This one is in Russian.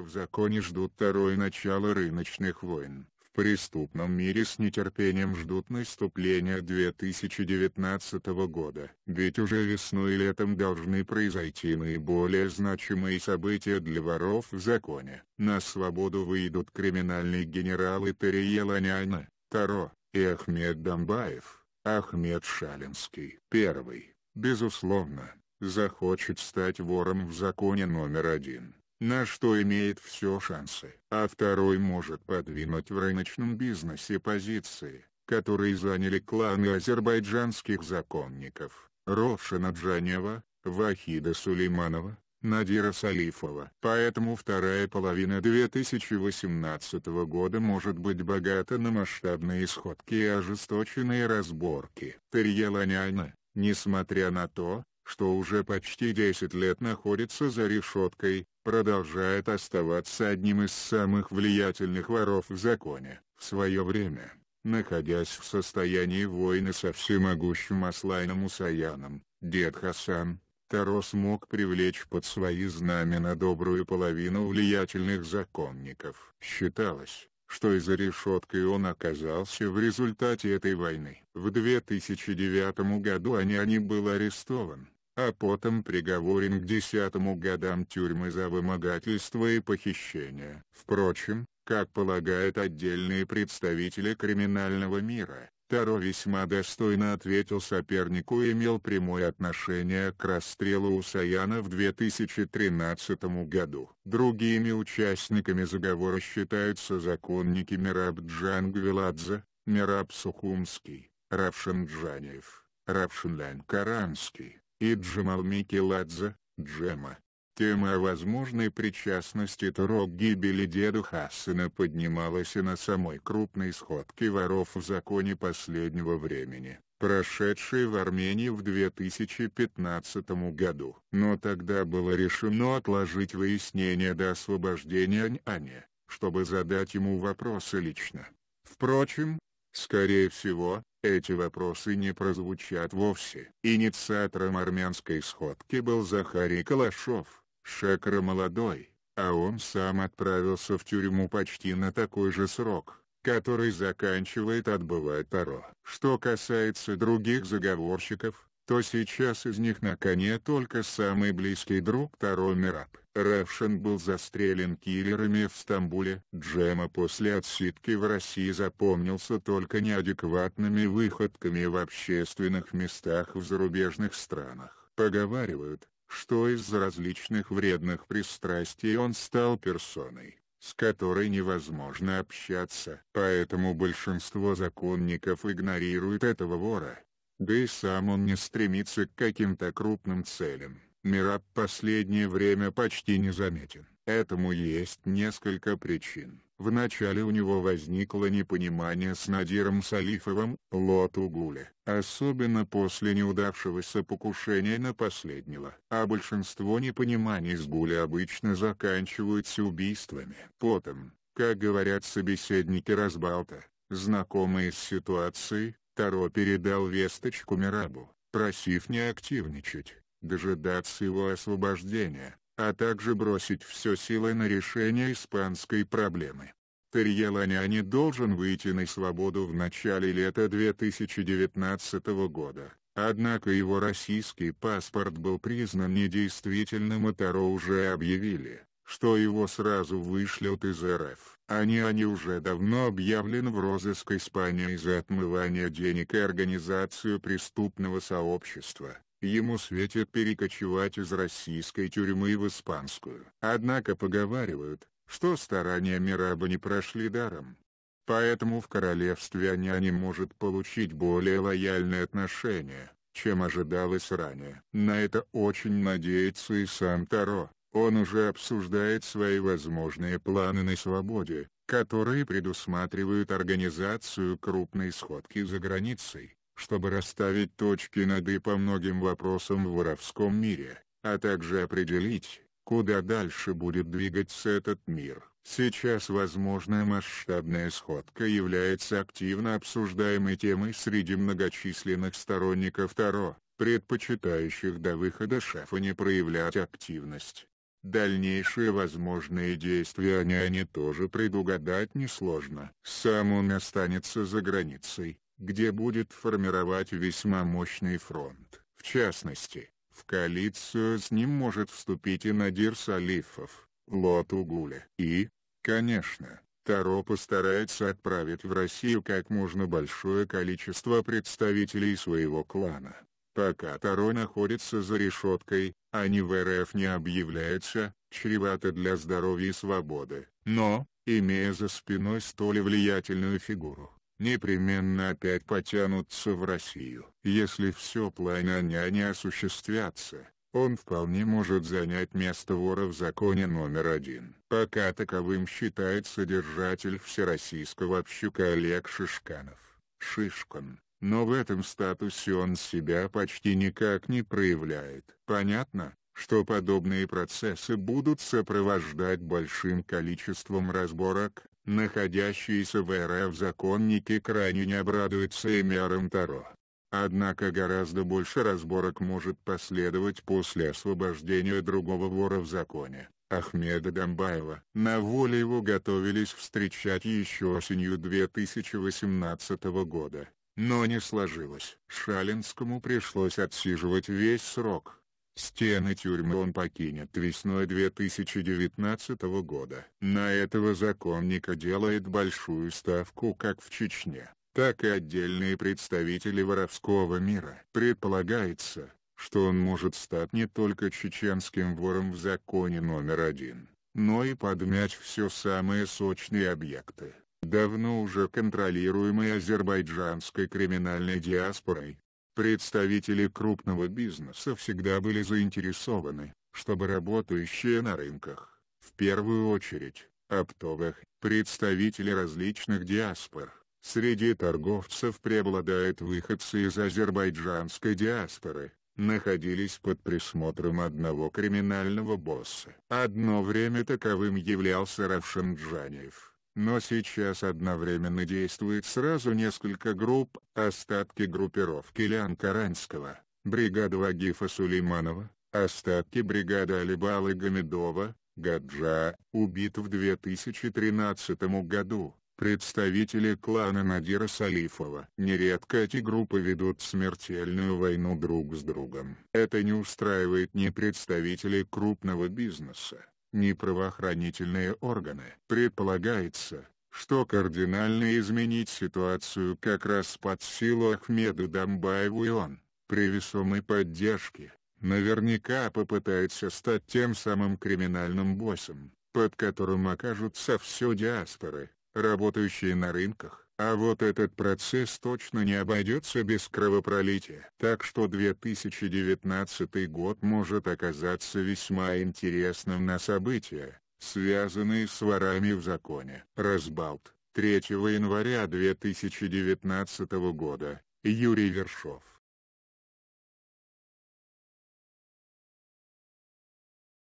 в законе ждут второе начало рыночных войн. В преступном мире с нетерпением ждут наступления 2019 года. Ведь уже весной и летом должны произойти наиболее значимые события для воров в законе. На свободу выйдут криминальные генералы Терия Ланяна, Таро, и Ахмед Дамбаев, Ахмед Шалинский. Первый, безусловно, захочет стать вором в законе номер один на что имеет все шансы. А второй может подвинуть в рыночном бизнесе позиции, которые заняли кланы азербайджанских законников, Рошина Джанева, Вахида Сулейманова, Надира Салифова. Поэтому вторая половина 2018 года может быть богата на масштабные сходки и ожесточенные разборки. Терье несмотря на то, что уже почти 10 лет находится за решеткой, продолжает оставаться одним из самых влиятельных воров в законе. В свое время, находясь в состоянии войны со всемогущим Аслайном Усаяном, дед Хасан, Таро смог привлечь под свои знамена добрую половину влиятельных законников. Считалось, что и за решеткой он оказался в результате этой войны. В 2009 году Аняни был арестован, а потом приговорен к десятому годам тюрьмы за вымогательство и похищение. Впрочем, как полагают отдельные представители криминального мира, Таро весьма достойно ответил сопернику и имел прямое отношение к расстрелу Усаяна в 2013 году. Другими участниками заговора считаются законники Мираб Джангвиладзе, Мираб Сухумский, Равшинджанев, Равшинлян Каранский, и Джамалми Киладзе, Джема. Тема о возможной причастности Туро к гибели деду Хасана поднималась и на самой крупной сходке воров в законе последнего времени, прошедшей в Армении в 2015 году. Но тогда было решено отложить выяснение до освобождения Ань-Ани, чтобы задать ему вопросы лично. Впрочем, Скорее всего, эти вопросы не прозвучат вовсе. Инициатором армянской сходки был Захарий Калашов, Шекра молодой, а он сам отправился в тюрьму почти на такой же срок, который заканчивает отбывать Таро. Что касается других заговорщиков, то сейчас из них на коне только самый близкий друг Таро Мираб. Ревшин был застрелен киллерами в Стамбуле. Джема после отсидки в России запомнился только неадекватными выходками в общественных местах в зарубежных странах. Поговаривают, что из-за различных вредных пристрастий он стал персоной с которой невозможно общаться. Поэтому большинство законников игнорируют этого вора. Да и сам он не стремится к каким-то крупным целям. Мираб последнее время почти не заметен. Этому есть несколько причин. Вначале у него возникло непонимание с Надиром Салифовым, Лоту Гуле, особенно после неудавшегося покушения на последнего. А большинство непониманий с Гуле обычно заканчиваются убийствами. Потом, как говорят собеседники Разбалта, знакомые с ситуацией, Таро передал весточку Мирабу, просив не активничать дожидаться его освобождения, а также бросить все силы на решение испанской проблемы. Тарьеланяне должен выйти на свободу в начале лета 2019 года, однако его российский паспорт был признан недействительным и Таро уже объявили, что его сразу вышлют из РФ. Они они уже давно объявлен в розыск Испании за отмывание денег и организацию преступного сообщества. Ему светит перекочевать из российской тюрьмы в испанскую. Однако поговаривают, что старания Мираба не прошли даром. Поэтому в королевстве Аня не может получить более лояльное отношение, чем ожидалось ранее. На это очень надеется и сам Таро. Он уже обсуждает свои возможные планы на свободе, которые предусматривают организацию крупной сходки за границей чтобы расставить точки над «и» по многим вопросам в воровском мире, а также определить, куда дальше будет двигаться этот мир. Сейчас возможная масштабная сходка является активно обсуждаемой темой среди многочисленных сторонников Таро, предпочитающих до выхода шефа не проявлять активность. Дальнейшие возможные действия они, они тоже предугадать несложно. Сам он останется за границей, где будет формировать весьма мощный фронт. В частности, в коалицию с ним может вступить и Надир Салифов, Лот Угуля. И, конечно, Таро постарается отправить в Россию как можно большое количество представителей своего клана. Пока Таро находится за решеткой, они в РФ не объявляются, чревато для здоровья и свободы, но, имея за спиной столь влиятельную фигуру, непременно опять потянутся в Россию. Если все планы няни осуществятся, он вполне может занять место вора в законе номер один. Пока таковым считает содержатель Всероссийского общака Олег Шишканов. Шишкан. Но в этом статусе он себя почти никак не проявляет. Понятно? что подобные процессы будут сопровождать большим количеством разборок, находящиеся в РФ законники крайне не обрадуются и Таро. Однако гораздо больше разборок может последовать после освобождения другого вора в законе, Ахмеда Дамбаева. На воле его готовились встречать еще осенью 2018 года, но не сложилось. Шалинскому пришлось отсиживать весь срок. Стены тюрьмы он покинет весной 2019 года. На этого законника делает большую ставку как в Чечне, так и отдельные представители воровского мира. Предполагается, что он может стать не только чеченским вором в законе номер один, но и подмять все самые сочные объекты, давно уже контролируемые азербайджанской криминальной диаспорой, Представители крупного бизнеса всегда были заинтересованы, чтобы работающие на рынках, в первую очередь, оптовых, представители различных диаспор, среди торговцев преобладают выходцы из азербайджанской диаспоры, находились под присмотром одного криминального босса. Одно время таковым являлся Равшинджаниев но сейчас одновременно действует сразу несколько групп, остатки группировки Лян Каранского, бригада Вагифа Сулейманова, остатки бригады Алибалы Гамедова, Гаджа, убит в 2013 году, представители клана Надира Салифова. Нередко эти группы ведут смертельную войну друг с другом. Это не устраивает ни представителей крупного бизнеса, ни правоохранительные органы. Предполагается, что кардинально изменить ситуацию как раз под силу Ахмеду Дамбаеву и он, при весомой поддержке, наверняка попытается стать тем самым криминальным боссом, под которым окажутся все диаспоры, работающие на рынках, а вот этот процесс точно не обойдется без кровопролития, так что 2019 год может оказаться весьма интересным на события, связанные с ворами в законе. Разбалт. 3 января 2019 года. Юрий Вершов.